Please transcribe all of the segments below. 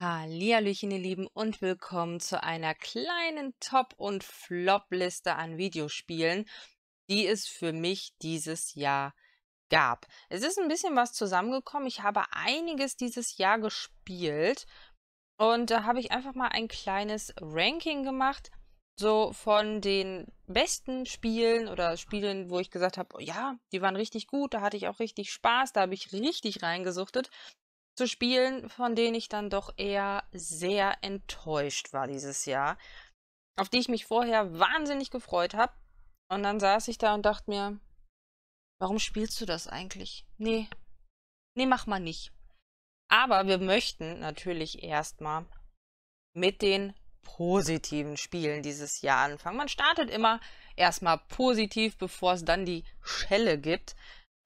Hallihallöchen, ihr Lieben, und willkommen zu einer kleinen Top- und Flop-Liste an Videospielen, die es für mich dieses Jahr gab. Es ist ein bisschen was zusammengekommen. Ich habe einiges dieses Jahr gespielt und da habe ich einfach mal ein kleines Ranking gemacht, so von den besten Spielen oder Spielen, wo ich gesagt habe, oh ja, die waren richtig gut, da hatte ich auch richtig Spaß, da habe ich richtig reingesuchtet zu spielen, von denen ich dann doch eher sehr enttäuscht war dieses Jahr, auf die ich mich vorher wahnsinnig gefreut habe. Und dann saß ich da und dachte mir, warum spielst du das eigentlich? Nee, nee, mach mal nicht. Aber wir möchten natürlich erstmal mit den positiven Spielen dieses Jahr anfangen. Man startet immer erstmal positiv, bevor es dann die Schelle gibt.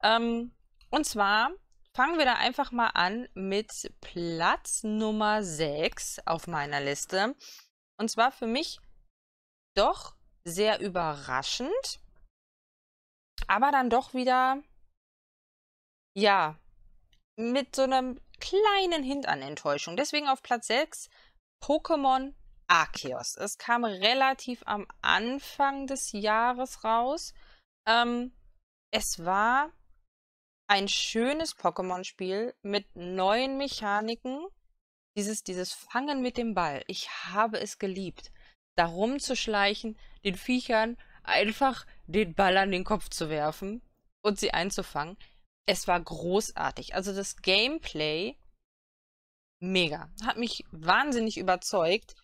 Ähm, und zwar Fangen wir da einfach mal an mit Platz Nummer 6 auf meiner Liste. Und zwar für mich doch sehr überraschend, aber dann doch wieder, ja, mit so einem kleinen Hint an Enttäuschung. Deswegen auf Platz 6 Pokémon Arceus. Es kam relativ am Anfang des Jahres raus. Ähm, es war ein schönes Pokémon-Spiel mit neuen Mechaniken. Dieses, dieses Fangen mit dem Ball. Ich habe es geliebt. Da rumzuschleichen, den Viechern einfach den Ball an den Kopf zu werfen und sie einzufangen. Es war großartig. Also das Gameplay, mega. Hat mich wahnsinnig überzeugt,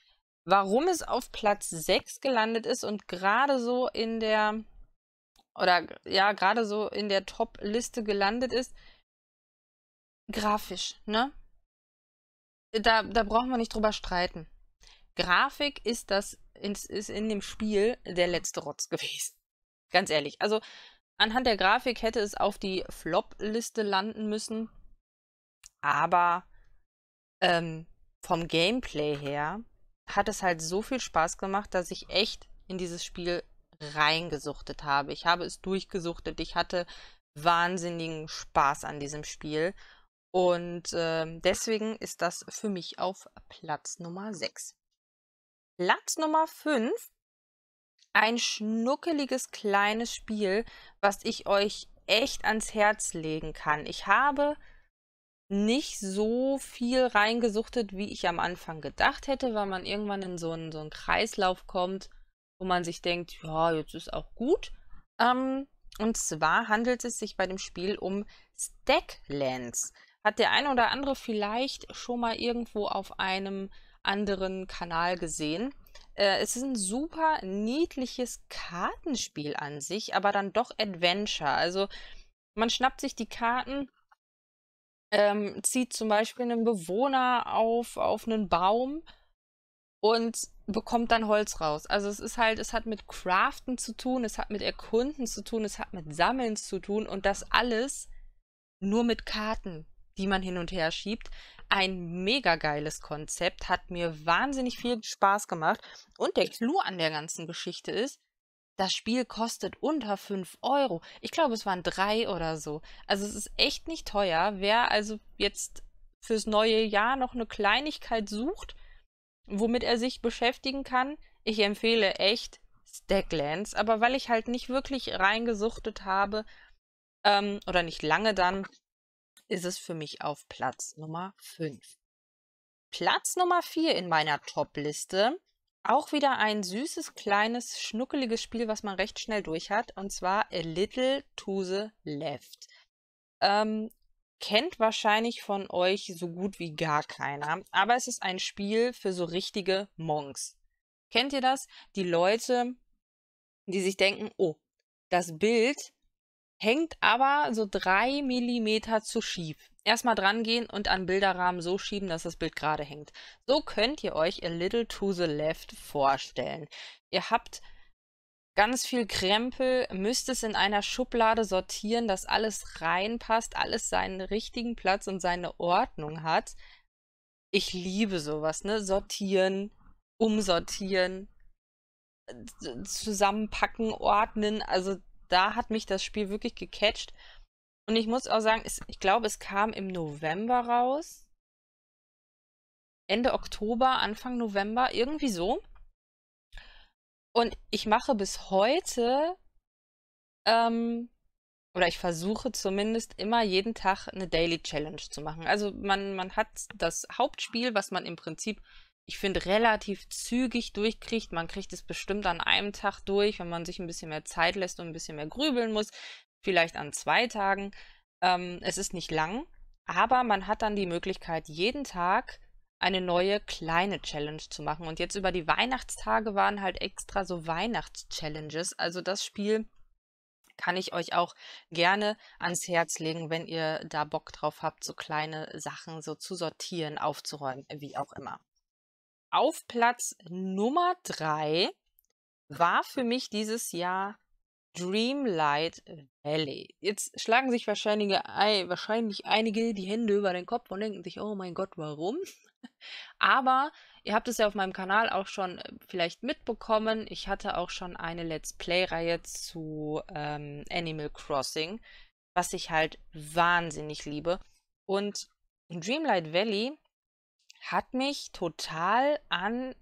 warum es auf Platz 6 gelandet ist und gerade so in der oder ja, gerade so in der Top-Liste gelandet ist. Grafisch, ne? Da, da brauchen wir nicht drüber streiten. Grafik ist das, ist in dem Spiel der letzte Rotz gewesen. Ganz ehrlich. Also, anhand der Grafik hätte es auf die Flop-Liste landen müssen. Aber ähm, vom Gameplay her hat es halt so viel Spaß gemacht, dass ich echt in dieses Spiel reingesuchtet habe. Ich habe es durchgesuchtet. Ich hatte wahnsinnigen Spaß an diesem Spiel. Und äh, deswegen ist das für mich auf Platz Nummer 6. Platz Nummer 5. Ein schnuckeliges kleines Spiel, was ich euch echt ans Herz legen kann. Ich habe nicht so viel reingesuchtet, wie ich am Anfang gedacht hätte, weil man irgendwann in so einen, so einen Kreislauf kommt wo man sich denkt, ja, jetzt ist auch gut. Ähm, und zwar handelt es sich bei dem Spiel um Stacklands. Hat der eine oder andere vielleicht schon mal irgendwo auf einem anderen Kanal gesehen. Äh, es ist ein super niedliches Kartenspiel an sich, aber dann doch Adventure. Also man schnappt sich die Karten, ähm, zieht zum Beispiel einen Bewohner auf, auf einen Baum und bekommt dann Holz raus. Also es ist halt, es hat mit Craften zu tun, es hat mit Erkunden zu tun, es hat mit Sammeln zu tun und das alles nur mit Karten, die man hin und her schiebt. Ein mega geiles Konzept, hat mir wahnsinnig viel Spaß gemacht und der Clou an der ganzen Geschichte ist, das Spiel kostet unter 5 Euro. Ich glaube, es waren 3 oder so. Also es ist echt nicht teuer. Wer also jetzt fürs neue Jahr noch eine Kleinigkeit sucht, womit er sich beschäftigen kann. Ich empfehle echt Stacklands, aber weil ich halt nicht wirklich reingesuchtet habe ähm, oder nicht lange dann, ist es für mich auf Platz Nummer 5. Platz Nummer 4 in meiner Top-Liste. Auch wieder ein süßes, kleines, schnuckeliges Spiel, was man recht schnell durch hat, und zwar A Little to the Left. Ähm, kennt wahrscheinlich von euch so gut wie gar keiner, aber es ist ein Spiel für so richtige Monks. Kennt ihr das? Die Leute, die sich denken, oh, das Bild hängt aber so drei Millimeter zu schief. Erstmal dran gehen und an Bilderrahmen so schieben, dass das Bild gerade hängt. So könnt ihr euch A Little to the Left vorstellen. Ihr habt ganz viel Krempel, müsste es in einer Schublade sortieren, dass alles reinpasst, alles seinen richtigen Platz und seine Ordnung hat. Ich liebe sowas, ne? Sortieren, umsortieren, äh, zusammenpacken, ordnen. Also da hat mich das Spiel wirklich gecatcht. Und ich muss auch sagen, es, ich glaube, es kam im November raus. Ende Oktober, Anfang November, irgendwie so. Und ich mache bis heute, ähm, oder ich versuche zumindest immer jeden Tag eine Daily Challenge zu machen. Also man, man hat das Hauptspiel, was man im Prinzip, ich finde, relativ zügig durchkriegt. Man kriegt es bestimmt an einem Tag durch, wenn man sich ein bisschen mehr Zeit lässt und ein bisschen mehr grübeln muss. Vielleicht an zwei Tagen. Ähm, es ist nicht lang, aber man hat dann die Möglichkeit, jeden Tag eine neue kleine Challenge zu machen. Und jetzt über die Weihnachtstage waren halt extra so Weihnachtschallenges. Also das Spiel kann ich euch auch gerne ans Herz legen, wenn ihr da Bock drauf habt, so kleine Sachen so zu sortieren, aufzuräumen, wie auch immer. Auf Platz Nummer drei war für mich dieses Jahr Dreamlight Valley. Jetzt schlagen sich wahrscheinlich, wahrscheinlich einige die Hände über den Kopf und denken sich, oh mein Gott, warum? Aber ihr habt es ja auf meinem Kanal auch schon äh, vielleicht mitbekommen. Ich hatte auch schon eine Let's Play-Reihe zu ähm, Animal Crossing, was ich halt wahnsinnig liebe. Und Dreamlight Valley hat mich total an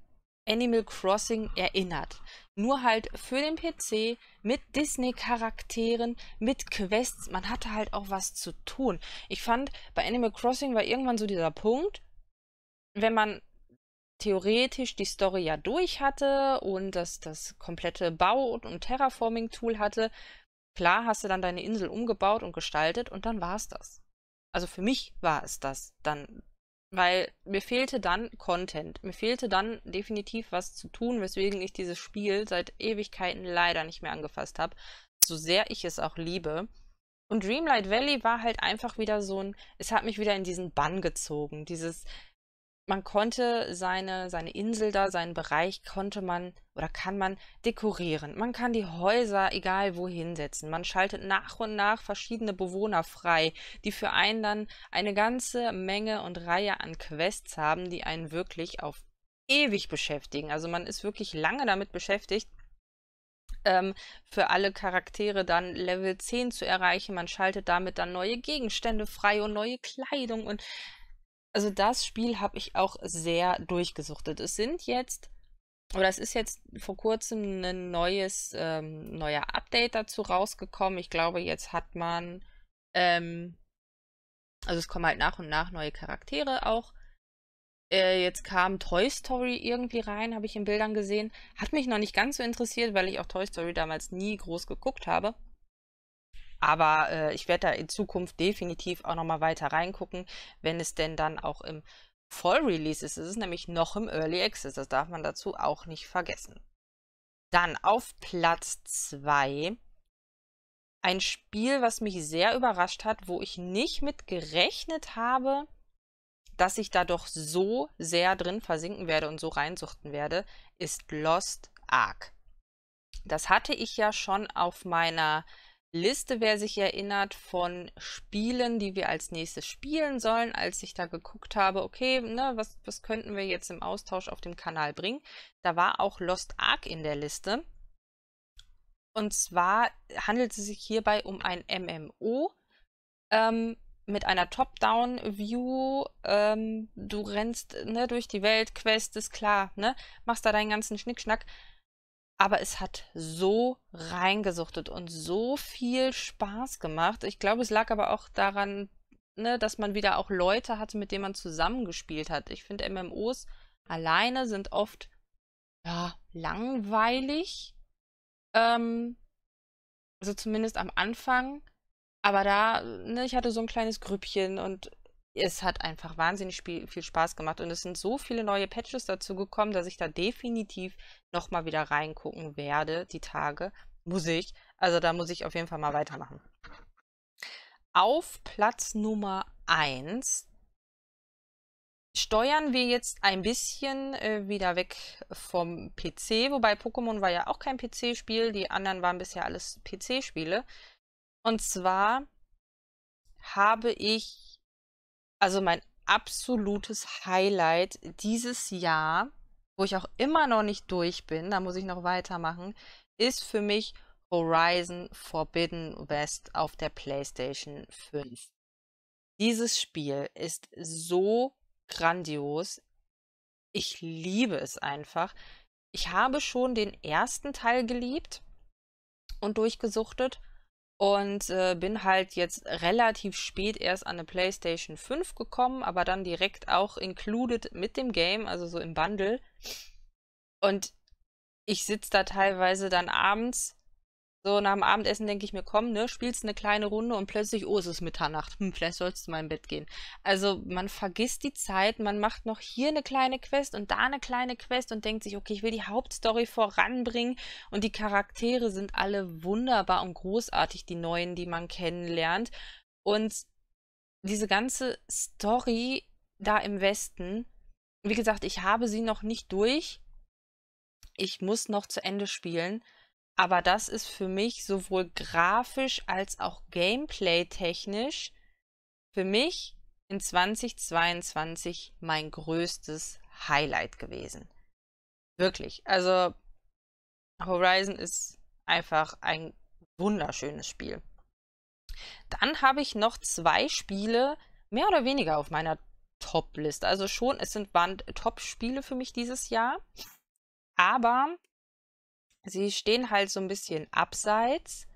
Animal Crossing erinnert. Nur halt für den PC, mit Disney-Charakteren, mit Quests. Man hatte halt auch was zu tun. Ich fand, bei Animal Crossing war irgendwann so dieser Punkt, wenn man theoretisch die Story ja durch hatte und das, das komplette Bau- und Terraforming-Tool hatte, klar hast du dann deine Insel umgebaut und gestaltet und dann war es das. Also für mich war es das dann, weil mir fehlte dann Content. Mir fehlte dann definitiv was zu tun, weswegen ich dieses Spiel seit Ewigkeiten leider nicht mehr angefasst habe. So sehr ich es auch liebe. Und Dreamlight Valley war halt einfach wieder so ein, es hat mich wieder in diesen Bann gezogen. Dieses, man konnte seine, seine Insel da, seinen Bereich konnte man oder kann man dekorieren. Man kann die Häuser egal wo hinsetzen. Man schaltet nach und nach verschiedene Bewohner frei, die für einen dann eine ganze Menge und Reihe an Quests haben, die einen wirklich auf ewig beschäftigen. Also man ist wirklich lange damit beschäftigt, ähm, für alle Charaktere dann Level 10 zu erreichen. Man schaltet damit dann neue Gegenstände frei und neue Kleidung und also das Spiel habe ich auch sehr durchgesuchtet. Es sind jetzt, oder es ist jetzt vor kurzem ein neues, ähm, neuer Update dazu rausgekommen. Ich glaube, jetzt hat man, ähm, also es kommen halt nach und nach neue Charaktere auch. Äh, jetzt kam Toy Story irgendwie rein, habe ich in Bildern gesehen. Hat mich noch nicht ganz so interessiert, weil ich auch Toy Story damals nie groß geguckt habe. Aber äh, ich werde da in Zukunft definitiv auch nochmal weiter reingucken, wenn es denn dann auch im Vollrelease ist. Es ist nämlich noch im Early Access, das darf man dazu auch nicht vergessen. Dann auf Platz 2 ein Spiel, was mich sehr überrascht hat, wo ich nicht mit gerechnet habe, dass ich da doch so sehr drin versinken werde und so reinsuchten werde, ist Lost Ark. Das hatte ich ja schon auf meiner Liste, wer sich erinnert, von Spielen, die wir als nächstes spielen sollen, als ich da geguckt habe, okay, ne, was, was könnten wir jetzt im Austausch auf dem Kanal bringen? Da war auch Lost Ark in der Liste. Und zwar handelt es sich hierbei um ein MMO ähm, mit einer Top-Down-View. Ähm, du rennst ne, durch die Welt, Quest ist klar, ne, machst da deinen ganzen Schnickschnack aber es hat so reingesuchtet und so viel Spaß gemacht. Ich glaube, es lag aber auch daran, ne, dass man wieder auch Leute hatte, mit denen man zusammengespielt hat. Ich finde, MMOs alleine sind oft ja, langweilig. Ähm, also zumindest am Anfang. Aber da, ne, ich hatte so ein kleines Grüppchen und es hat einfach wahnsinnig viel Spaß gemacht und es sind so viele neue Patches dazu gekommen, dass ich da definitiv nochmal wieder reingucken werde, die Tage. Muss ich. Also da muss ich auf jeden Fall mal weitermachen. Auf Platz Nummer 1 steuern wir jetzt ein bisschen äh, wieder weg vom PC, wobei Pokémon war ja auch kein PC-Spiel, die anderen waren bisher alles PC-Spiele. Und zwar habe ich also mein absolutes Highlight dieses Jahr, wo ich auch immer noch nicht durch bin, da muss ich noch weitermachen, ist für mich Horizon Forbidden West auf der PlayStation 5. Dieses Spiel ist so grandios. Ich liebe es einfach. Ich habe schon den ersten Teil geliebt und durchgesuchtet und äh, bin halt jetzt relativ spät erst an eine PlayStation 5 gekommen, aber dann direkt auch included mit dem Game, also so im Bundle. Und ich sitze da teilweise dann abends so, nach dem Abendessen denke ich mir, komm, ne, spielst eine kleine Runde und plötzlich, oh, es ist Mitternacht. Hm, vielleicht sollst du mal im Bett gehen. Also, man vergisst die Zeit, man macht noch hier eine kleine Quest und da eine kleine Quest und denkt sich, okay, ich will die Hauptstory voranbringen und die Charaktere sind alle wunderbar und großartig, die neuen, die man kennenlernt. Und diese ganze Story da im Westen, wie gesagt, ich habe sie noch nicht durch. Ich muss noch zu Ende spielen. Aber das ist für mich sowohl grafisch als auch gameplay-technisch für mich in 2022 mein größtes Highlight gewesen. Wirklich. Also Horizon ist einfach ein wunderschönes Spiel. Dann habe ich noch zwei Spiele mehr oder weniger auf meiner Top-Liste. Also schon, es sind waren Top-Spiele für mich dieses Jahr. Aber sie stehen halt so ein bisschen abseits,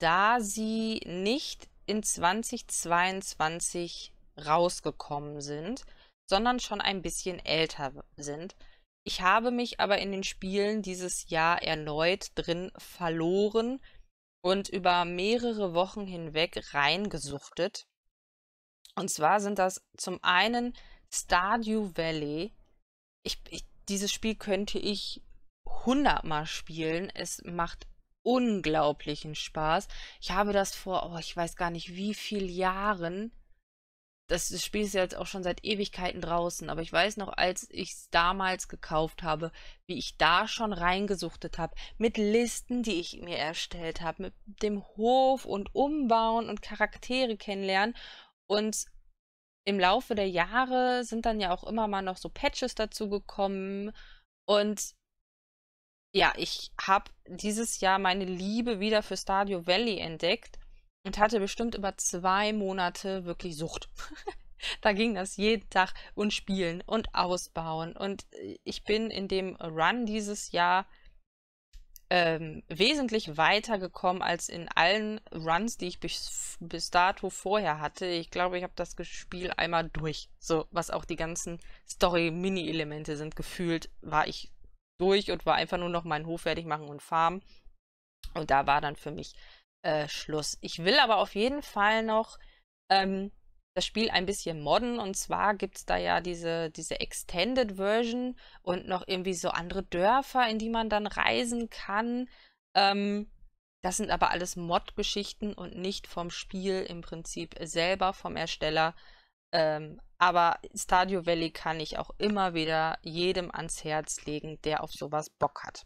da sie nicht in 2022 rausgekommen sind, sondern schon ein bisschen älter sind. Ich habe mich aber in den Spielen dieses Jahr erneut drin verloren und über mehrere Wochen hinweg reingesuchtet. Und zwar sind das zum einen Stardew Valley. Ich, ich, dieses Spiel könnte ich hundertmal spielen. Es macht unglaublichen Spaß. Ich habe das vor, oh, ich weiß gar nicht wie viel Jahren. Das, das Spiel ist jetzt auch schon seit Ewigkeiten draußen, aber ich weiß noch, als ich es damals gekauft habe, wie ich da schon reingesuchtet habe, mit Listen, die ich mir erstellt habe, mit dem Hof und Umbauen und Charaktere kennenlernen. Und im Laufe der Jahre sind dann ja auch immer mal noch so Patches dazu gekommen. Und ja, ich habe dieses Jahr meine Liebe wieder für Stadio Valley entdeckt und hatte bestimmt über zwei Monate wirklich Sucht. da ging das jeden Tag und spielen und ausbauen. Und äh, ich bin in dem Run dieses Jahr ähm, wesentlich weiter gekommen als in allen Runs, die ich bis, bis dato vorher hatte. Ich glaube, ich habe das Spiel einmal durch. So, was auch die ganzen Story-Mini-Elemente sind. Gefühlt war ich durch und war einfach nur noch meinen Hof fertig machen und farmen. Und da war dann für mich äh, Schluss. Ich will aber auf jeden Fall noch ähm, das Spiel ein bisschen modden. Und zwar gibt es da ja diese, diese Extended Version und noch irgendwie so andere Dörfer, in die man dann reisen kann. Ähm, das sind aber alles Mod-Geschichten und nicht vom Spiel im Prinzip selber, vom Ersteller. Ähm, aber Stadio Valley kann ich auch immer wieder jedem ans Herz legen, der auf sowas Bock hat.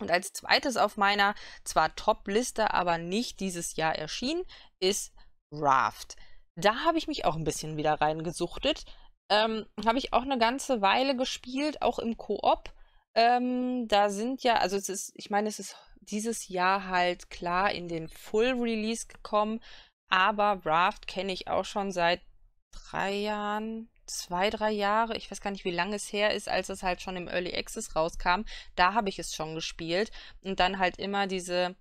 Und als zweites auf meiner zwar Top-Liste, aber nicht dieses Jahr erschienen, ist Raft. Da habe ich mich auch ein bisschen wieder reingesuchtet. Ähm, habe ich auch eine ganze Weile gespielt, auch im Koop. Ähm, da sind ja, also es ist, ich meine, es ist dieses Jahr halt klar in den Full Release gekommen, aber Raft kenne ich auch schon seit drei Jahren, zwei, drei Jahre, ich weiß gar nicht, wie lange es her ist, als es halt schon im Early Access rauskam, da habe ich es schon gespielt und dann halt immer diese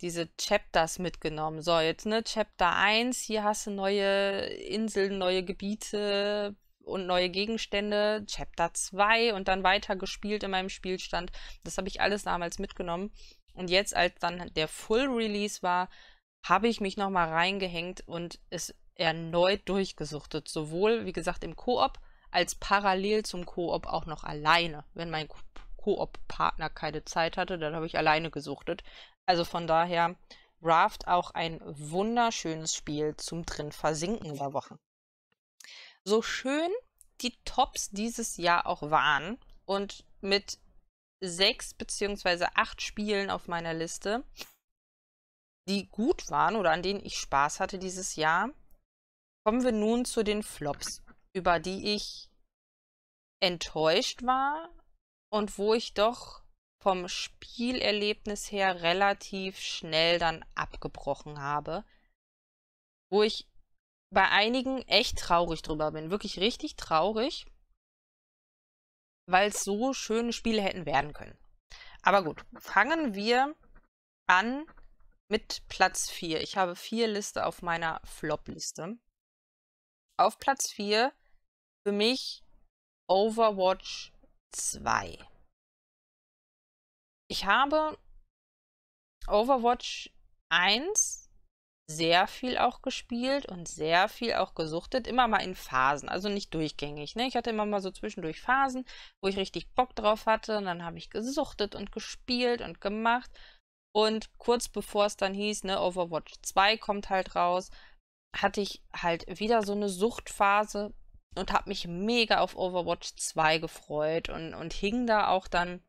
diese Chapters mitgenommen. So, jetzt, ne, Chapter 1, hier hast du neue Inseln, neue Gebiete und neue Gegenstände, Chapter 2 und dann weiter gespielt in meinem Spielstand. Das habe ich alles damals mitgenommen. Und jetzt, als dann der Full Release war, habe ich mich nochmal reingehängt und es erneut durchgesuchtet. Sowohl, wie gesagt, im Koop als parallel zum Koop auch noch alleine. Wenn mein Koop-Partner keine Zeit hatte, dann habe ich alleine gesuchtet. Also von daher, Raft auch ein wunderschönes Spiel zum drin versinken der Woche. So schön die Tops dieses Jahr auch waren und mit sechs beziehungsweise acht Spielen auf meiner Liste, die gut waren oder an denen ich Spaß hatte dieses Jahr, Kommen wir nun zu den Flops, über die ich enttäuscht war und wo ich doch vom Spielerlebnis her relativ schnell dann abgebrochen habe, wo ich bei einigen echt traurig drüber bin, wirklich richtig traurig, weil es so schöne Spiele hätten werden können. Aber gut, fangen wir an mit Platz 4. Ich habe vier Liste auf meiner Flop-Liste auf Platz 4 für mich Overwatch 2. Ich habe Overwatch 1 sehr viel auch gespielt und sehr viel auch gesuchtet, immer mal in Phasen, also nicht durchgängig. Ne? Ich hatte immer mal so zwischendurch Phasen, wo ich richtig Bock drauf hatte und dann habe ich gesuchtet und gespielt und gemacht. Und kurz bevor es dann hieß, ne, Overwatch 2 kommt halt raus, hatte ich halt wieder so eine Suchtphase und habe mich mega auf Overwatch 2 gefreut und, und hing da auch dann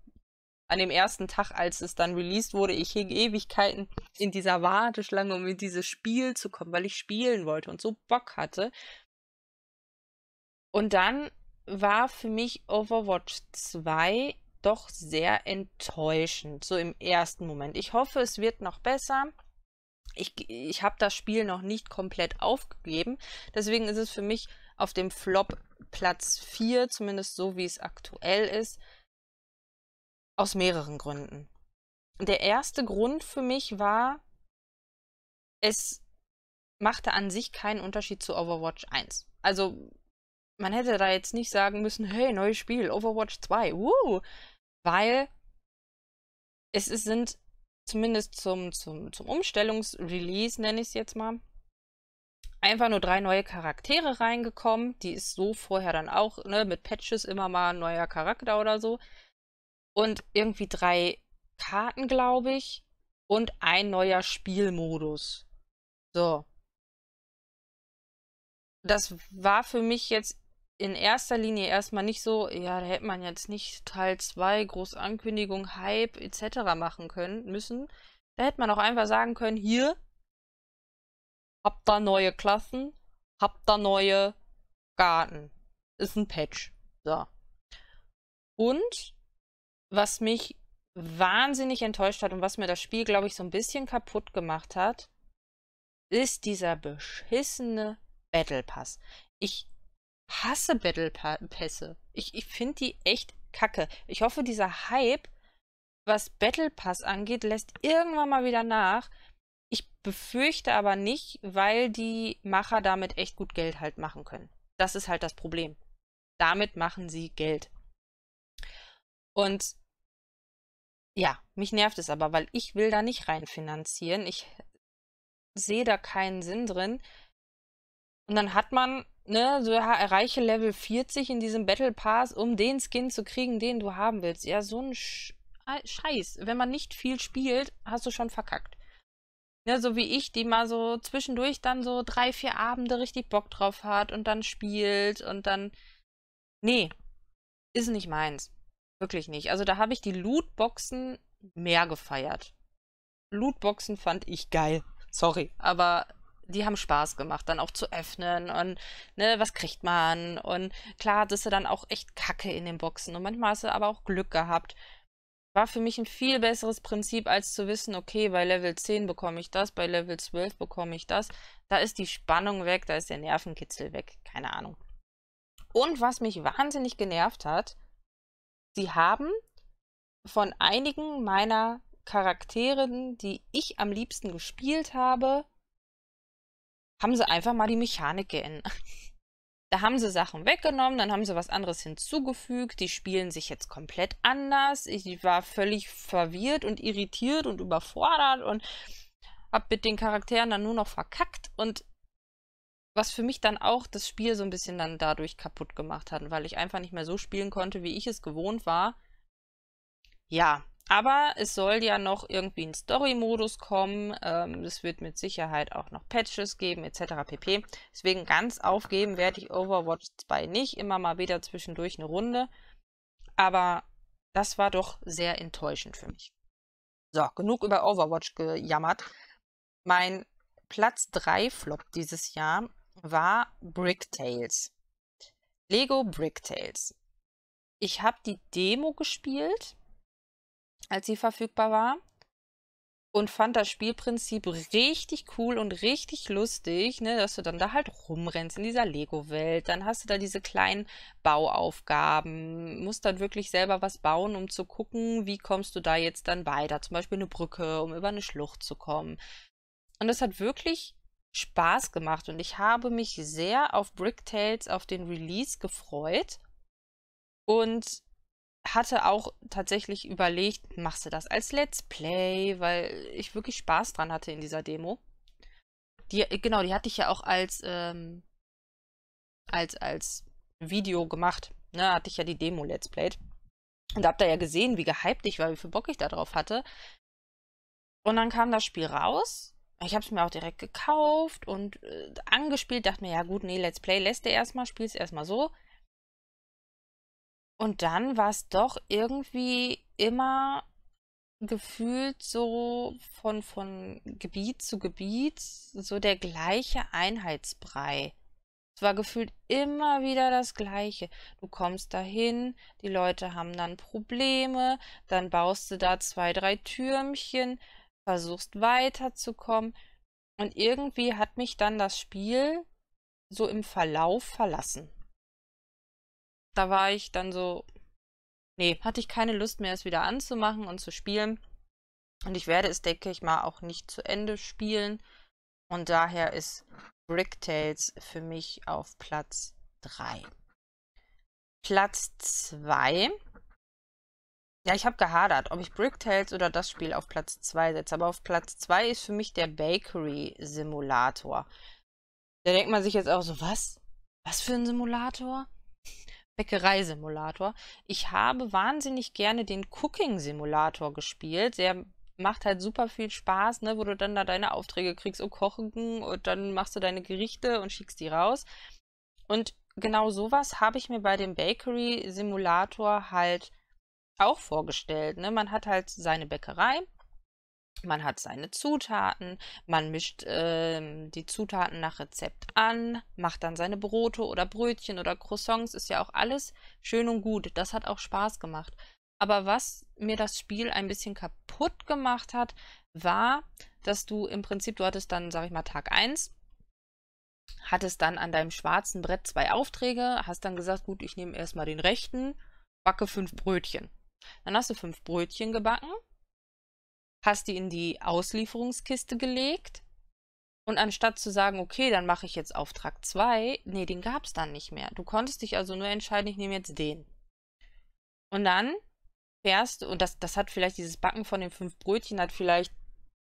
an dem ersten Tag, als es dann released wurde, ich hing Ewigkeiten in dieser Warteschlange, um in dieses Spiel zu kommen, weil ich spielen wollte und so Bock hatte. Und dann war für mich Overwatch 2 doch sehr enttäuschend, so im ersten Moment. Ich hoffe, es wird noch besser ich, ich habe das Spiel noch nicht komplett aufgegeben. Deswegen ist es für mich auf dem Flop Platz 4, zumindest so wie es aktuell ist, aus mehreren Gründen. Der erste Grund für mich war, es machte an sich keinen Unterschied zu Overwatch 1. Also man hätte da jetzt nicht sagen müssen, hey, neues Spiel, Overwatch 2, woo, weil es sind zumindest zum, zum, zum Umstellungsrelease, nenne ich es jetzt mal, einfach nur drei neue Charaktere reingekommen. Die ist so vorher dann auch, ne, mit Patches immer mal ein neuer Charakter oder so. Und irgendwie drei Karten, glaube ich, und ein neuer Spielmodus. So. Das war für mich jetzt in erster Linie erstmal nicht so, ja, da hätte man jetzt nicht Teil 2, Großankündigung, Hype etc. machen können müssen. Da hätte man auch einfach sagen können, hier, habt da neue Klassen, habt da neue Garten. Ist ein Patch. So. Und was mich wahnsinnig enttäuscht hat und was mir das Spiel, glaube ich, so ein bisschen kaputt gemacht hat, ist dieser beschissene Battle Pass. Ich hasse Battle Pässe. Ich, ich finde die echt kacke. Ich hoffe, dieser Hype, was Battle Pass angeht, lässt irgendwann mal wieder nach. Ich befürchte aber nicht, weil die Macher damit echt gut Geld halt machen können. Das ist halt das Problem. Damit machen sie Geld. Und ja, mich nervt es aber, weil ich will da nicht reinfinanzieren. Ich sehe da keinen Sinn drin. Und dann hat man, ne, so erreiche Level 40 in diesem Battle Pass, um den Skin zu kriegen, den du haben willst. Ja, so ein Sch Scheiß. Wenn man nicht viel spielt, hast du schon verkackt. Ne, so wie ich, die mal so zwischendurch dann so drei, vier Abende richtig Bock drauf hat und dann spielt und dann. Nee, ist nicht meins. Wirklich nicht. Also da habe ich die Lootboxen mehr gefeiert. Lootboxen fand ich geil. Sorry, aber die haben Spaß gemacht, dann auch zu öffnen und ne, was kriegt man? Und klar, das ist dann auch echt Kacke in den Boxen und manchmal hast du aber auch Glück gehabt. War für mich ein viel besseres Prinzip, als zu wissen, okay, bei Level 10 bekomme ich das, bei Level 12 bekomme ich das. Da ist die Spannung weg, da ist der Nervenkitzel weg. Keine Ahnung. Und was mich wahnsinnig genervt hat, sie haben von einigen meiner Charakteren, die ich am liebsten gespielt habe, haben sie einfach mal die Mechanik geändert. Da haben sie Sachen weggenommen, dann haben sie was anderes hinzugefügt, die spielen sich jetzt komplett anders. Ich war völlig verwirrt und irritiert und überfordert und habe mit den Charakteren dann nur noch verkackt und was für mich dann auch das Spiel so ein bisschen dann dadurch kaputt gemacht hat, weil ich einfach nicht mehr so spielen konnte, wie ich es gewohnt war. Ja, aber es soll ja noch irgendwie ein Story-Modus kommen. Ähm, es wird mit Sicherheit auch noch Patches geben, etc. pp. Deswegen ganz aufgeben werde ich Overwatch 2 nicht. Immer mal wieder zwischendurch eine Runde. Aber das war doch sehr enttäuschend für mich. So, genug über Overwatch gejammert. Mein Platz 3 Flop dieses Jahr war Bricktails. Lego Bricktails. Ich habe die Demo gespielt als sie verfügbar war und fand das Spielprinzip richtig cool und richtig lustig, ne, dass du dann da halt rumrennst in dieser Lego-Welt. Dann hast du da diese kleinen Bauaufgaben, musst dann wirklich selber was bauen, um zu gucken, wie kommst du da jetzt dann weiter. Zum Beispiel eine Brücke, um über eine Schlucht zu kommen. Und das hat wirklich Spaß gemacht und ich habe mich sehr auf Brick Tales, auf den Release gefreut. Und hatte auch tatsächlich überlegt, machst du das als Let's Play, weil ich wirklich Spaß dran hatte in dieser Demo. Die, genau, die hatte ich ja auch als, ähm, als, als Video gemacht. Ne, hatte ich ja die Demo Let's Played. Und habt da ja gesehen, wie gehypt ich war, wie viel Bock ich da drauf hatte. Und dann kam das Spiel raus. Ich habe es mir auch direkt gekauft und äh, angespielt. Dachte mir, ja gut, nee, Let's Play lässt du erstmal, spielst erstmal so. Und dann war es doch irgendwie immer gefühlt so von von Gebiet zu Gebiet so der gleiche Einheitsbrei. Es war gefühlt immer wieder das Gleiche. Du kommst dahin, die Leute haben dann Probleme, dann baust du da zwei, drei Türmchen, versuchst weiterzukommen. Und irgendwie hat mich dann das Spiel so im Verlauf verlassen da war ich dann so, nee, hatte ich keine Lust mehr, es wieder anzumachen und zu spielen. Und ich werde es, denke ich mal, auch nicht zu Ende spielen. Und daher ist Bricktails für mich auf Platz 3. Platz 2. Ja, ich habe gehadert, ob ich Bricktails oder das Spiel auf Platz 2 setze. Aber auf Platz 2 ist für mich der Bakery Simulator. Da denkt man sich jetzt auch so, was? Was für ein Simulator? Bäckerei-Simulator. Ich habe wahnsinnig gerne den Cooking-Simulator gespielt. Der macht halt super viel Spaß, ne, wo du dann da deine Aufträge kriegst und kochen und dann machst du deine Gerichte und schickst die raus. Und genau sowas habe ich mir bei dem Bakery-Simulator halt auch vorgestellt. Ne? Man hat halt seine Bäckerei man hat seine Zutaten, man mischt ähm, die Zutaten nach Rezept an, macht dann seine Brote oder Brötchen oder Croissants, ist ja auch alles schön und gut. Das hat auch Spaß gemacht. Aber was mir das Spiel ein bisschen kaputt gemacht hat, war, dass du im Prinzip, du hattest dann, sag ich mal, Tag 1, hattest dann an deinem schwarzen Brett zwei Aufträge, hast dann gesagt, gut, ich nehme erstmal den rechten, backe fünf Brötchen. Dann hast du fünf Brötchen gebacken hast die in die Auslieferungskiste gelegt und anstatt zu sagen, okay, dann mache ich jetzt Auftrag 2, nee, den gab es dann nicht mehr. Du konntest dich also nur entscheiden, ich nehme jetzt den. Und dann fährst du, und das, das hat vielleicht dieses Backen von den fünf Brötchen hat vielleicht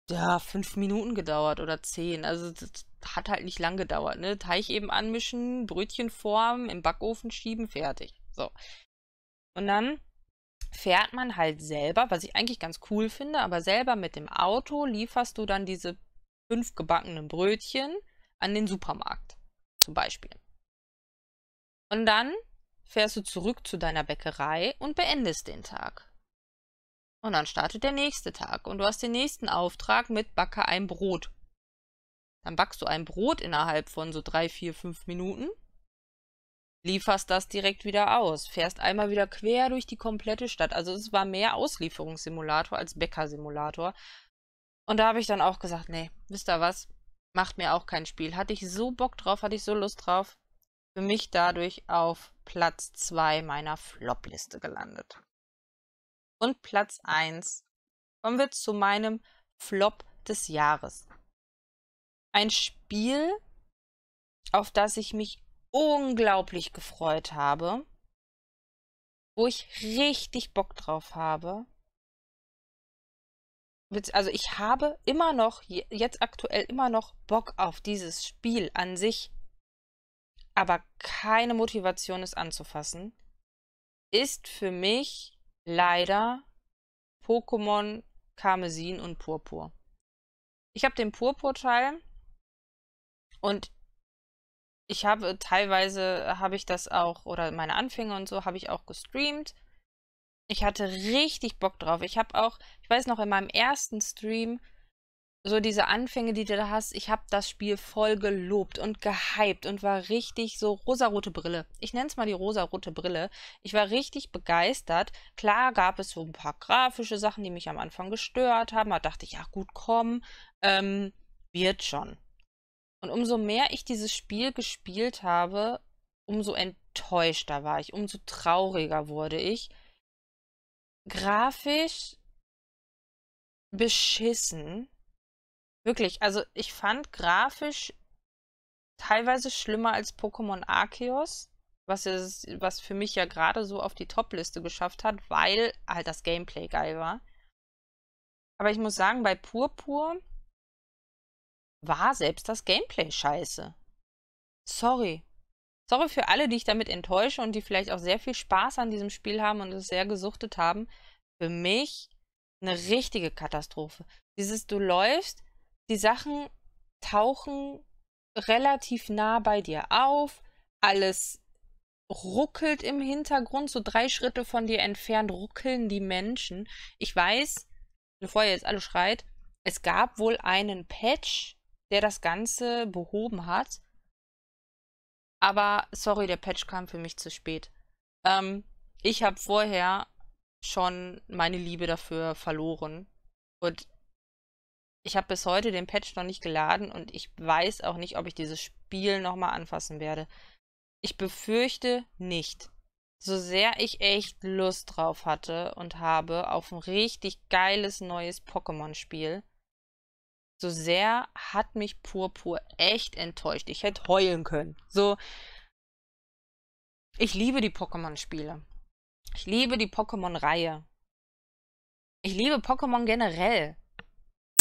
ja, fünf Minuten gedauert oder zehn. Also das hat halt nicht lang gedauert. Ne? Teich eben anmischen, Brötchen formen, im Backofen schieben, fertig. So. Und dann fährt man halt selber, was ich eigentlich ganz cool finde, aber selber mit dem Auto lieferst du dann diese fünf gebackenen Brötchen an den Supermarkt zum Beispiel. Und dann fährst du zurück zu deiner Bäckerei und beendest den Tag. Und dann startet der nächste Tag und du hast den nächsten Auftrag mit Backe ein Brot. Dann backst du ein Brot innerhalb von so drei, vier, fünf Minuten lieferst das direkt wieder aus, fährst einmal wieder quer durch die komplette Stadt. Also es war mehr Auslieferungssimulator als Bäckersimulator. Und da habe ich dann auch gesagt, nee, wisst ihr was, macht mir auch kein Spiel. Hatte ich so Bock drauf, hatte ich so Lust drauf. Für mich dadurch auf Platz 2 meiner Flop-Liste gelandet. Und Platz 1 kommen wir zu meinem Flop des Jahres. Ein Spiel, auf das ich mich unglaublich gefreut habe, wo ich richtig Bock drauf habe. Also ich habe immer noch, jetzt aktuell immer noch Bock auf dieses Spiel an sich, aber keine Motivation es anzufassen, ist für mich leider Pokémon Karmesin und Purpur. Ich habe den Purpur-Teil und ich habe äh, teilweise, äh, habe ich das auch, oder meine Anfänge und so, habe ich auch gestreamt. Ich hatte richtig Bock drauf. Ich habe auch, ich weiß noch, in meinem ersten Stream, so diese Anfänge, die du da hast, ich habe das Spiel voll gelobt und gehypt und war richtig so rosarote Brille. Ich nenne es mal die rosarote Brille. Ich war richtig begeistert. Klar gab es so ein paar grafische Sachen, die mich am Anfang gestört haben. Da dachte ich, ja gut, komm, ähm, wird schon. Und umso mehr ich dieses Spiel gespielt habe, umso enttäuschter war ich, umso trauriger wurde ich. Grafisch beschissen. Wirklich, also ich fand grafisch teilweise schlimmer als Pokémon Arceus, was, ist, was für mich ja gerade so auf die Top-Liste geschafft hat, weil halt das Gameplay geil war. Aber ich muss sagen, bei Purpur war selbst das Gameplay scheiße. Sorry. Sorry für alle, die ich damit enttäusche und die vielleicht auch sehr viel Spaß an diesem Spiel haben und es sehr gesuchtet haben. Für mich eine richtige Katastrophe. Dieses, du läufst, die Sachen tauchen relativ nah bei dir auf, alles ruckelt im Hintergrund, so drei Schritte von dir entfernt ruckeln die Menschen. Ich weiß, bevor ihr jetzt alle schreit, es gab wohl einen Patch, der das Ganze behoben hat. Aber sorry, der Patch kam für mich zu spät. Ähm, ich habe vorher schon meine Liebe dafür verloren. Und ich habe bis heute den Patch noch nicht geladen und ich weiß auch nicht, ob ich dieses Spiel nochmal anfassen werde. Ich befürchte nicht. So sehr ich echt Lust drauf hatte und habe auf ein richtig geiles neues Pokémon-Spiel, so sehr hat mich Purpur echt enttäuscht. Ich hätte heulen können. So, ich liebe die Pokémon-Spiele. Ich liebe die Pokémon-Reihe. Ich liebe Pokémon generell.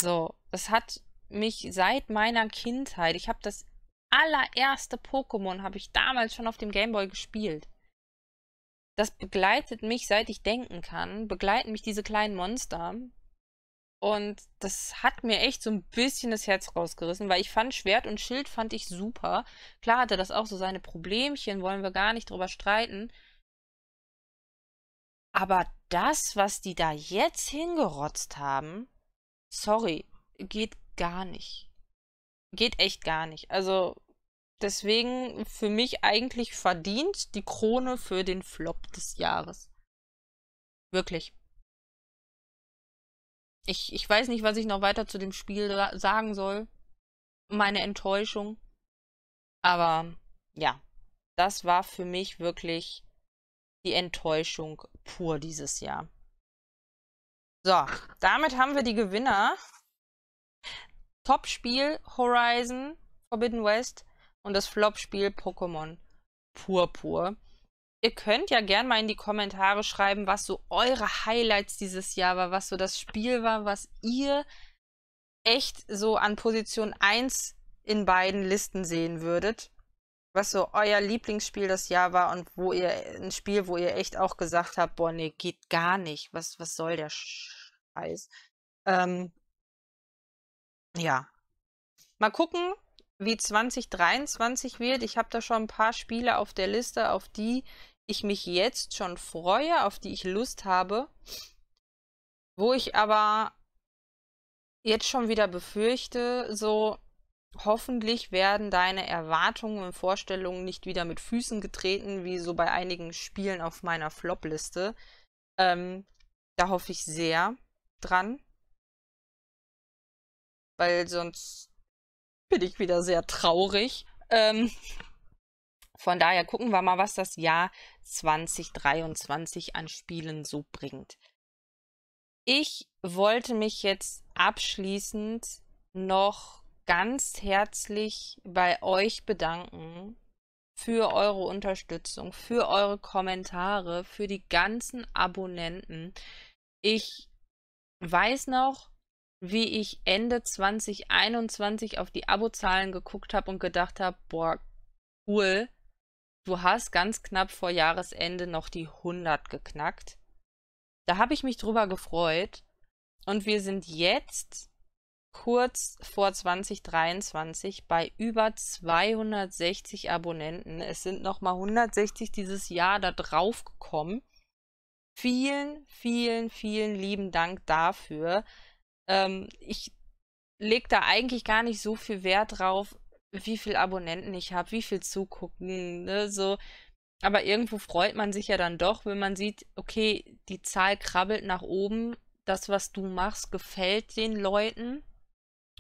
So, das hat mich seit meiner Kindheit. Ich habe das allererste Pokémon habe ich damals schon auf dem Gameboy gespielt. Das begleitet mich, seit ich denken kann, begleiten mich diese kleinen Monster, und das hat mir echt so ein bisschen das Herz rausgerissen, weil ich fand Schwert und Schild fand ich super. Klar hatte das auch so seine Problemchen, wollen wir gar nicht drüber streiten. Aber das, was die da jetzt hingerotzt haben, sorry, geht gar nicht. Geht echt gar nicht. Also deswegen für mich eigentlich verdient die Krone für den Flop des Jahres. Wirklich. Ich, ich weiß nicht, was ich noch weiter zu dem Spiel sagen soll. Meine Enttäuschung. Aber ja, das war für mich wirklich die Enttäuschung pur dieses Jahr. So, damit haben wir die Gewinner. Top-Spiel Horizon Forbidden West und das Flop-Spiel Pokémon Purpur. Ihr könnt ja gerne mal in die Kommentare schreiben, was so eure Highlights dieses Jahr war, was so das Spiel war, was ihr echt so an Position 1 in beiden Listen sehen würdet. Was so euer Lieblingsspiel das Jahr war und wo ihr ein Spiel, wo ihr echt auch gesagt habt, boah, nee, geht gar nicht. Was, was soll der Scheiß? Ähm, ja. Mal gucken, wie 2023 wird. Ich habe da schon ein paar Spiele auf der Liste, auf die ich mich jetzt schon freue, auf die ich Lust habe, wo ich aber jetzt schon wieder befürchte, so hoffentlich werden deine Erwartungen und Vorstellungen nicht wieder mit Füßen getreten, wie so bei einigen Spielen auf meiner Flop-Liste. Ähm, da hoffe ich sehr dran, weil sonst bin ich wieder sehr traurig. Ähm, von daher gucken wir mal, was das Jahr 2023 an Spielen so bringt. Ich wollte mich jetzt abschließend noch ganz herzlich bei euch bedanken für eure Unterstützung, für eure Kommentare, für die ganzen Abonnenten. Ich weiß noch, wie ich Ende 2021 auf die Abozahlen geguckt habe und gedacht habe, boah, cool, du hast ganz knapp vor Jahresende noch die 100 geknackt. Da habe ich mich drüber gefreut und wir sind jetzt kurz vor 2023 bei über 260 Abonnenten. Es sind nochmal 160 dieses Jahr da drauf gekommen. Vielen, vielen, vielen lieben Dank dafür. Ähm, ich lege da eigentlich gar nicht so viel Wert drauf, wie viel Abonnenten ich habe, wie viel zugucken, ne, so. Aber irgendwo freut man sich ja dann doch, wenn man sieht, okay, die Zahl krabbelt nach oben, das, was du machst, gefällt den Leuten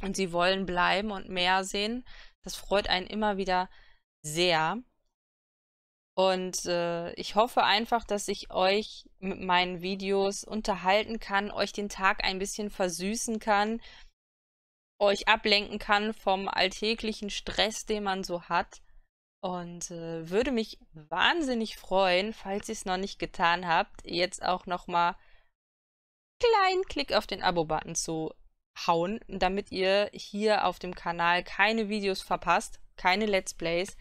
und sie wollen bleiben und mehr sehen. Das freut einen immer wieder sehr. Und äh, ich hoffe einfach, dass ich euch mit meinen Videos unterhalten kann, euch den Tag ein bisschen versüßen kann, euch ablenken kann vom alltäglichen Stress, den man so hat. Und äh, würde mich wahnsinnig freuen, falls ihr es noch nicht getan habt, jetzt auch nochmal einen kleinen Klick auf den Abo-Button zu hauen, damit ihr hier auf dem Kanal keine Videos verpasst, keine Let's Plays.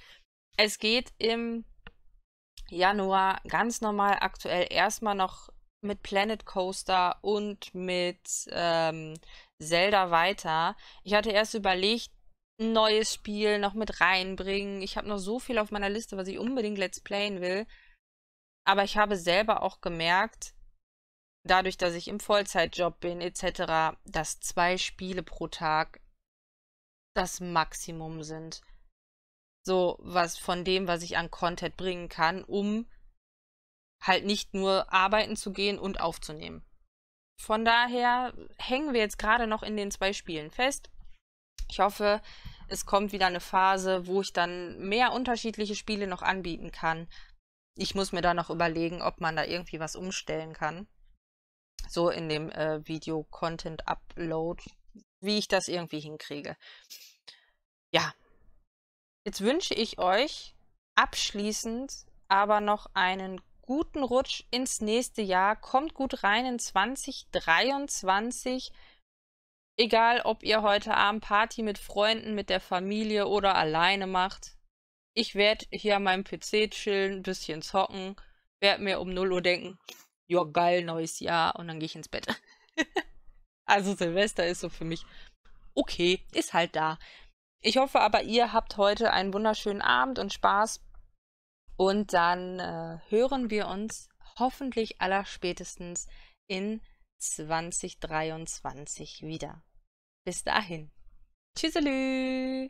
Es geht im Januar ganz normal aktuell erstmal noch mit Planet Coaster und mit ähm, Zelda weiter. Ich hatte erst überlegt, ein neues Spiel noch mit reinbringen. Ich habe noch so viel auf meiner Liste, was ich unbedingt Let's Playen will. Aber ich habe selber auch gemerkt, dadurch, dass ich im Vollzeitjob bin etc., dass zwei Spiele pro Tag das Maximum sind so was von dem, was ich an Content bringen kann, um halt nicht nur arbeiten zu gehen und aufzunehmen. Von daher hängen wir jetzt gerade noch in den zwei Spielen fest. Ich hoffe, es kommt wieder eine Phase, wo ich dann mehr unterschiedliche Spiele noch anbieten kann. Ich muss mir da noch überlegen, ob man da irgendwie was umstellen kann. So in dem äh, Video Content Upload, wie ich das irgendwie hinkriege. Ja, Jetzt wünsche ich euch abschließend aber noch einen guten Rutsch ins nächste Jahr. Kommt gut rein in 2023. Egal, ob ihr heute Abend Party mit Freunden, mit der Familie oder alleine macht. Ich werde hier an meinem PC chillen, ein bisschen zocken, werde mir um 0 Uhr denken, ja geil, neues Jahr und dann gehe ich ins Bett. also Silvester ist so für mich, okay, ist halt da. Ich hoffe aber, ihr habt heute einen wunderschönen Abend und Spaß. Und dann äh, hören wir uns hoffentlich allerspätestens in 2023 wieder. Bis dahin. Tschüsselü!